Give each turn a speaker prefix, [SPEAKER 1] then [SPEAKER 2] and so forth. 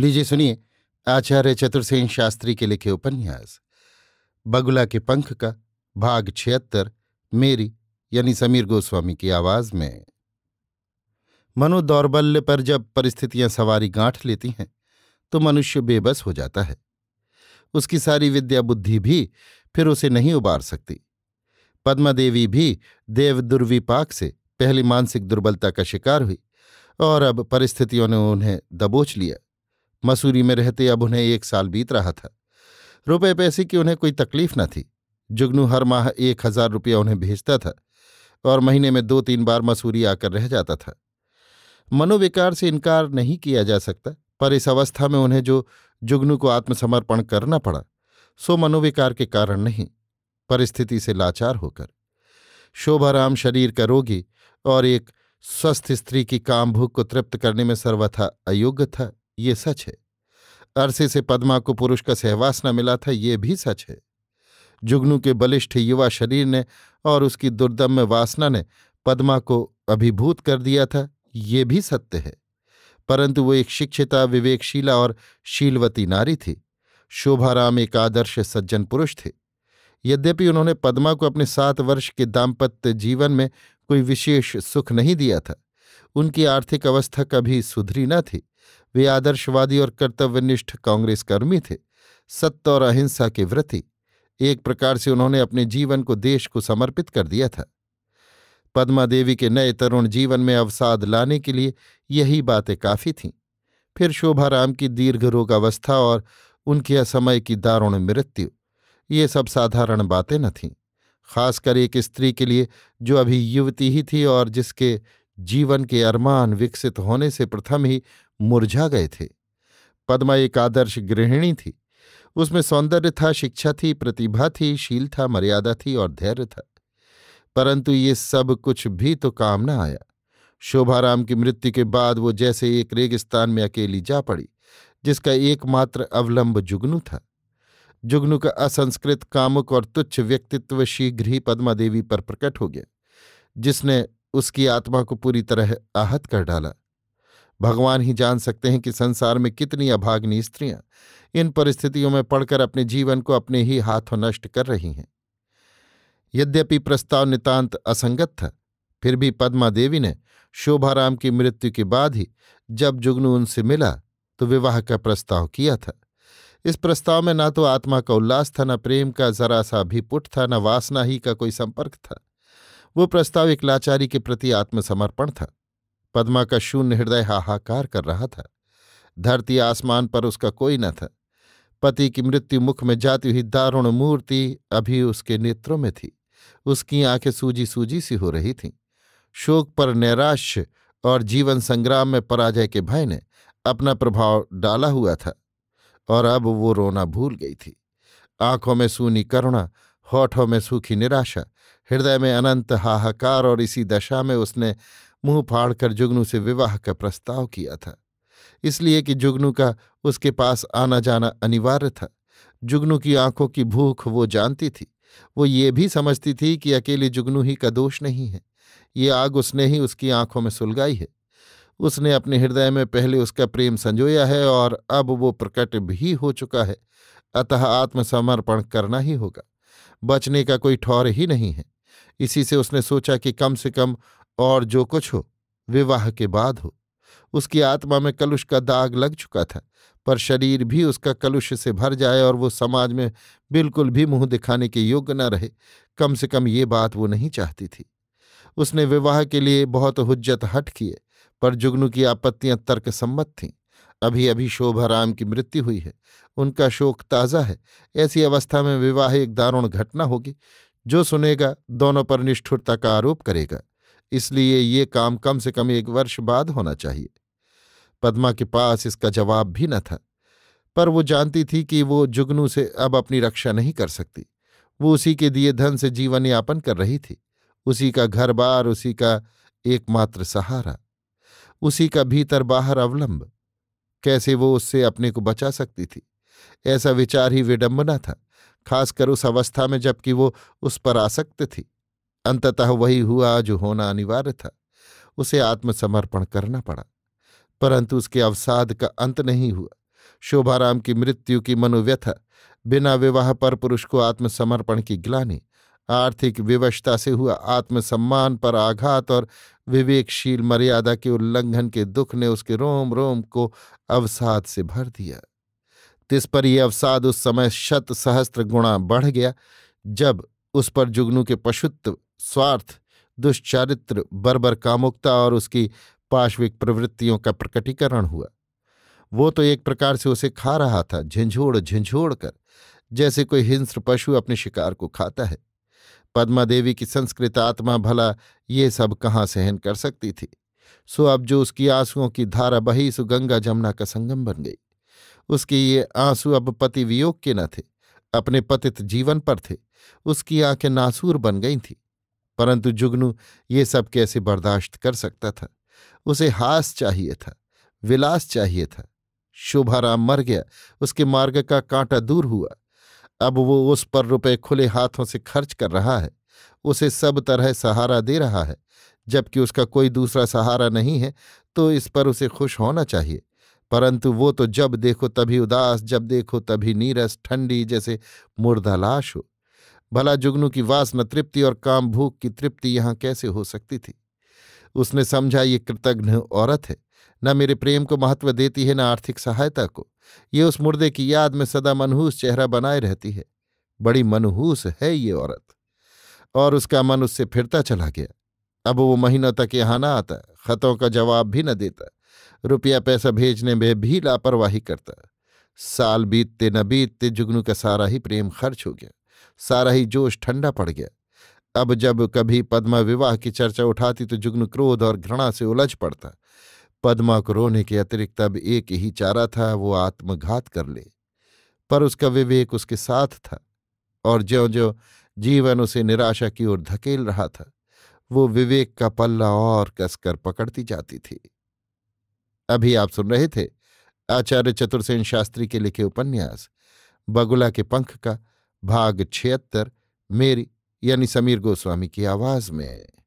[SPEAKER 1] लीजिए सुनिए आचार्य चतुर्सेन शास्त्री के लिखे उपन्यास बगुला के पंख का भाग छिहत्तर मेरी यानी समीर गोस्वामी की आवाज में मनोदौर्बल्य दौर्बल्य पर जब परिस्थितियां सवारी गांठ लेती हैं तो मनुष्य बेबस हो जाता है उसकी सारी विद्या बुद्धि भी फिर उसे नहीं उबार सकती पद्मा देवी भी देव दुर्विपाक से पहली मानसिक दुर्बलता का शिकार हुई और अब परिस्थितियों ने उन्हें दबोच लिया मसूरी में रहते अब उन्हें एक साल बीत रहा था रुपए पैसे की उन्हें कोई तकलीफ न थी जुगनू हर माह एक हजार रुपया उन्हें भेजता था और महीने में दो तीन बार मसूरी आकर रह जाता था मनोविकार से इनकार नहीं किया जा सकता पर इस अवस्था में उन्हें जो जुगनू को आत्मसमर्पण करना पड़ा सो मनोविकार के कारण नहीं परिस्थिति से लाचार होकर शोभाराम शरीर का रोगी और एक स्वस्थ स्त्री की कामभूख को तृप्त करने में सर्वथा अयोग्य था ये सच है अरसे से पद्मा को पुरुष का सहवास न मिला था ये भी सच है जुगनू के बलिष्ठ युवा शरीर ने और उसकी दुर्दम्य वासना ने पद्मा को अभिभूत कर दिया था ये भी सत्य है परंतु वो एक शिक्षिता विवेकशीला और शीलवती नारी थी शोभाराम एक आदर्श सज्जन पुरुष थे यद्यपि उन्होंने पद्मा को अपने सात वर्ष के दाम्पत्य जीवन में कोई विशेष सुख नहीं दिया था उनकी आर्थिक अवस्था कभी सुधरी न थी वे आदर्शवादी और कर्तव्यनिष्ठ कांग्रेस कर्मी थे सत्य और अहिंसा के व्रति एक प्रकार से उन्होंने अपने जीवन को देश को समर्पित कर दिया था पद्मा देवी के नए तरुण जीवन में अवसाद लाने के लिए यही बातें काफ़ी थीं फिर शोभा राम की दीर्घ रोगावस्था और उनके असमय की दारुण मृत्यु ये सब साधारण बातें न थीं खासकर एक स्त्री के लिए जो अभी युवती ही थी और जिसके जीवन के अरमान विकसित होने से प्रथम ही मुरझा गए थे पद्मा एक आदर्श गृहिणी थी उसमें सौंदर्य था शिक्षा थी प्रतिभा थी शील था मर्यादा थी और धैर्य था परंतु ये सब कुछ भी तो काम न आया शोभाराम की मृत्यु के बाद वो जैसे एक रेगिस्तान में अकेली जा पड़ी जिसका एकमात्र अवलंब जुगनू था जुगनू का असंस्कृत कामुक और तुच्छ व्यक्तित्व शीघ्र ही पद्मा देवी पर प्रकट हो गया जिसने उसकी आत्मा को पूरी तरह आहत कर डाला भगवान ही जान सकते हैं कि संसार में कितनी अभाग्नी स्त्रियां इन परिस्थितियों में पड़कर अपने जीवन को अपने ही हाथों नष्ट कर रही हैं यद्यपि प्रस्ताव नितांत असंगत था फिर भी पद्मा देवी ने शोभाराम की मृत्यु के बाद ही जब जुगनू उनसे मिला तो विवाह का प्रस्ताव किया था इस प्रस्ताव में ना तो आत्मा का उल्लास था न प्रेम का जरा सा भी पुट था न वासना ही का कोई संपर्क था वो प्रस्ताव एक लाचारी के प्रति आत्मसमर्पण था पद्मा का शून्य हृदय हाहाकार कर रहा था धरती आसमान पर उसका कोई न था पति की मृत्यु मुख में जाती हुई दारुण मूर्ति अभी उसके नेत्रों में थी उसकी आंखें सूजी सूजी सी हो रही थीं शोक पर नैराश्य और जीवन संग्राम में पराजय के भय ने अपना प्रभाव डाला हुआ था और अब वो रोना भूल गई थी आंखों में सूनी करुणा होठों में सूखी निराशा हृदय में अनंत हाहाकार और इसी दशा में उसने मुंह फाड़कर जुगनू से विवाह का प्रस्ताव किया था इसलिए कि जुगनू का उसके पास आना जाना अनिवार्य था जुगनू की आंखों की भूख वो जानती थी वो ये भी समझती थी कि अकेले जुगनू ही का दोष नहीं है ये आग उसने ही उसकी आंखों में सुलगाई है उसने अपने हृदय में पहले उसका प्रेम संजोया है और अब वो प्रकट भी हो चुका है अतः आत्मसमर्पण करना ही होगा बचने का कोई ठौर ही नहीं है इसी से उसने सोचा कि कम से कम और जो कुछ हो विवाह के बाद हो उसकी आत्मा में कलुष का दाग लग चुका था पर शरीर भी उसका कलुष से भर जाए और वो समाज में बिल्कुल भी मुंह दिखाने के योग्य न रहे कम से कम ये बात वो नहीं चाहती थी उसने विवाह के लिए बहुत हुज्जत हट किए पर जुगनू की आपत्तियां तर्कसम्मत थीं अभी अभी शोभा राम की मृत्यु हुई है उनका शोक ताज़ा है ऐसी अवस्था में विवाह एक दारुण घटना होगी जो सुनेगा दोनों पर निष्ठुरता का आरोप करेगा इसलिए ये काम कम से कम एक वर्ष बाद होना चाहिए पद्मा के पास इसका जवाब भी न था पर वो जानती थी कि वो जुगनू से अब अपनी रक्षा नहीं कर सकती वो उसी के दिए धन से जीवन यापन कर रही थी उसी का घर बार उसी का एकमात्र सहारा उसी का भीतर बाहर अवलंब कैसे वो उससे अपने को बचा सकती थी ऐसा विचार ही विडंबना था खासकर उस अवस्था में जबकि वो उस पर आसक्त थी अंततः वही हुआ जो होना अनिवार्य था उसे आत्मसमर्पण करना पड़ा परंतु उसके अवसाद का अंत नहीं हुआ शोभाराम की मृत्यु की मनोव्यथा बिना विवाह पर पुरुष को आत्मसमर्पण की ग्लानी आर्थिक विवशता से हुआ आत्मसम्मान पर आघात और विवेकशील मर्यादा के उल्लंघन के दुख ने उसके रोम रोम को अवसाद से भर दिया तिस पर यह अवसाद उस समय शत सहस्त्र गुणा बढ़ गया जब उस पर जुगनू के पशुत्व स्वार्थ दुष्चारित्र बर्बर कामुकता और उसकी पार्श्विक प्रवृत्तियों का प्रकटीकरण हुआ वो तो एक प्रकार से उसे खा रहा था झिंझोड़ झिंझोड़ कर जैसे कोई हिंस्र पशु अपने शिकार को खाता है पद्मा देवी की संस्कृत आत्मा भला ये सब कहाँ सहन कर सकती थी सो अब जो उसकी आंसुओं की धारा बही सो गंगा जमुना का संगम बन गई उसके ये आंसू अब पति वियोग के न थे अपने पतित जीवन पर थे उसकी आंखें नासूर बन गई थीं परंतु जुगनू ये सब कैसे बर्दाश्त कर सकता था उसे हास चाहिए था विलास चाहिए था शोभाराम मर गया उसके मार्ग का कांटा दूर हुआ अब वो उस पर रुपए खुले हाथों से खर्च कर रहा है उसे सब तरह सहारा दे रहा है जबकि उसका कोई दूसरा सहारा नहीं है तो इस पर उसे खुश होना चाहिए परंतु वो तो जब देखो तभी उदास जब देखो तभी नीरस ठंडी जैसे मुर्दालाश हो भला जुगनू की वासना तृप्ति और काम भूख की तृप्ति यहां कैसे हो सकती थी उसने समझा ये कृतघ्न औरत है न मेरे प्रेम को महत्व देती है न आर्थिक सहायता को ये उस मुर्दे की याद में सदा मनहूस चेहरा बनाए रहती है बड़ी मनहूस है ये औरत और उसका मन उससे फिरता चला गया अब वो महीनों तक यहां ना आता खतों का जवाब भी न देता रुपया पैसा भेजने में भी लापरवाही करता साल बीतते न बीतते जुगनू का सारा ही प्रेम खर्च हो गया सारा ही जोश ठंडा पड़ गया अब जब कभी पद्मा विवाह की चर्चा उठाती तो जुगन क्रोध और घृणा से उलझ पड़ता पद्मा को रोने के अतिरिक्त अब एक ही चारा था वो आत्मघात कर ले पर उसका विवेक उसके साथ था और ज्यो ज्यो जीवन उसे निराशा की ओर धकेल रहा था वो विवेक का पल्ला और कसकर पकड़ती जाती थी अभी आप सुन रहे थे आचार्य चतुर्सेन शास्त्री के लिखे उपन्यास बगुला के पंख का भाग छिहत्तर मेरी यानी समीर गोस्वामी की आवाज में